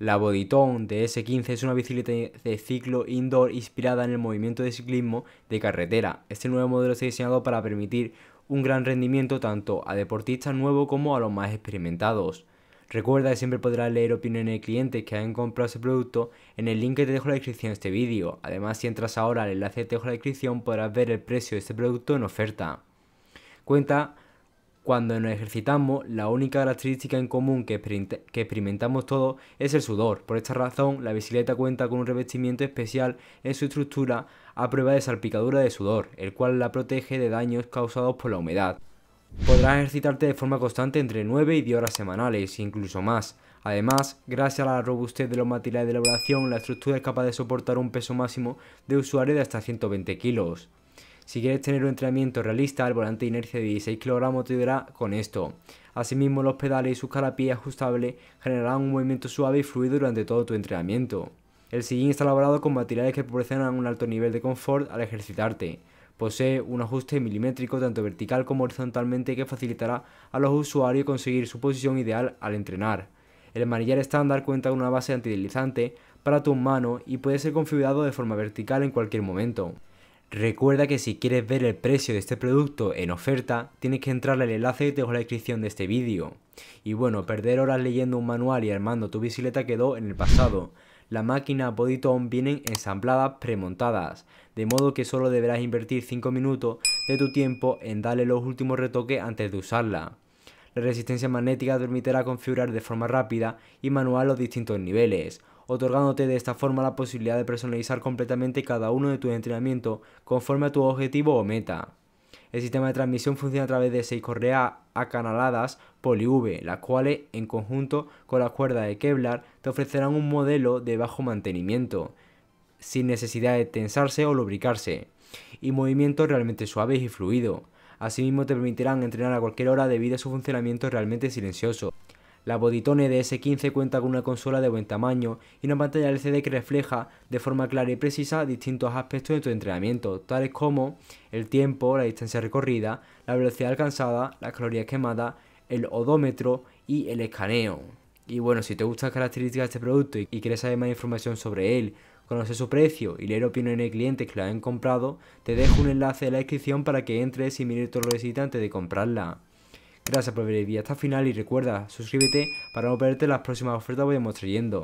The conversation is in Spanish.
La Boditón DS15 es una bicicleta de ciclo indoor inspirada en el movimiento de ciclismo de carretera. Este nuevo modelo está diseñado para permitir un gran rendimiento tanto a deportistas nuevos como a los más experimentados. Recuerda que siempre podrás leer opiniones de clientes que hayan comprado este producto en el link que te dejo en la descripción de este vídeo. Además, si entras ahora al enlace que te dejo en la descripción podrás ver el precio de este producto en oferta. Cuenta cuando nos ejercitamos, la única característica en común que, experimentamos todos es el sudor. Por esta razón, la bicicleta cuenta con un revestimiento especial en su estructura a prueba de salpicadura de sudor, el cual la protege de daños causados por la humedad. Podrás ejercitarte de forma constante entre 9 y 10 horas semanales, incluso más. Además, gracias a la robustez de los materiales de elaboración, la estructura es capaz de soportar un peso máximo de usuario de hasta 120 kilos. Si quieres tener un entrenamiento realista, el volante de inercia de 16 kg te ayudará con esto. Asimismo, los pedales y sus carapíes ajustables generarán un movimiento suave y fluido durante todo tu entrenamiento. El sillín está elaborado con materiales que proporcionan un alto nivel de confort al ejercitarte. Posee un ajuste milimétrico tanto vertical como horizontalmente que facilitará a los usuarios conseguir su posición ideal al entrenar. El manillar estándar cuenta con una base antideslizante para tus manos y puede ser configurado de forma vertical en cualquier momento. Recuerda que si quieres ver el precio de este producto en oferta, tienes que entrar al enlace que te dejo en la descripción de este vídeo. Y bueno, perder horas leyendo un manual y armando tu bicicleta quedó en el pasado. La máquina viene vienen ensambladas premontadas, de modo que solo deberás invertir 5 minutos de tu tiempo en darle los últimos retoques antes de usarla. La resistencia magnética permitirá configurar de forma rápida y manual los distintos niveles, otorgándote de esta forma la posibilidad de personalizar completamente cada uno de tus entrenamientos conforme a tu objetivo o meta. El sistema de transmisión funciona a través de seis correas acanaladas poli-V, las cuales, en conjunto con las cuerdas de Kevlar, te ofrecerán un modelo de bajo mantenimiento, sin necesidad de tensarse o lubricarse, y movimientos realmente suaves y fluidos. Asimismo, te permitirán entrenar a cualquier hora debido a su funcionamiento realmente silencioso. La Boditone DS15 cuenta con una consola de buen tamaño y una pantalla LCD que refleja de forma clara y precisa distintos aspectos de tu entrenamiento, tales como el tiempo, la distancia recorrida, la velocidad alcanzada, las calorías quemadas, el odómetro y el escaneo. Y bueno, si te gustan las características de este producto y quieres saber más información sobre él, conocer su precio y leer opiniones de clientes que la han comprado, te dejo un enlace en la descripción para que entres y mires todo lo antes de comprarla. Gracias por ver el vídeo hasta el final y recuerda, suscríbete para no perderte las próximas ofertas que voy a yendo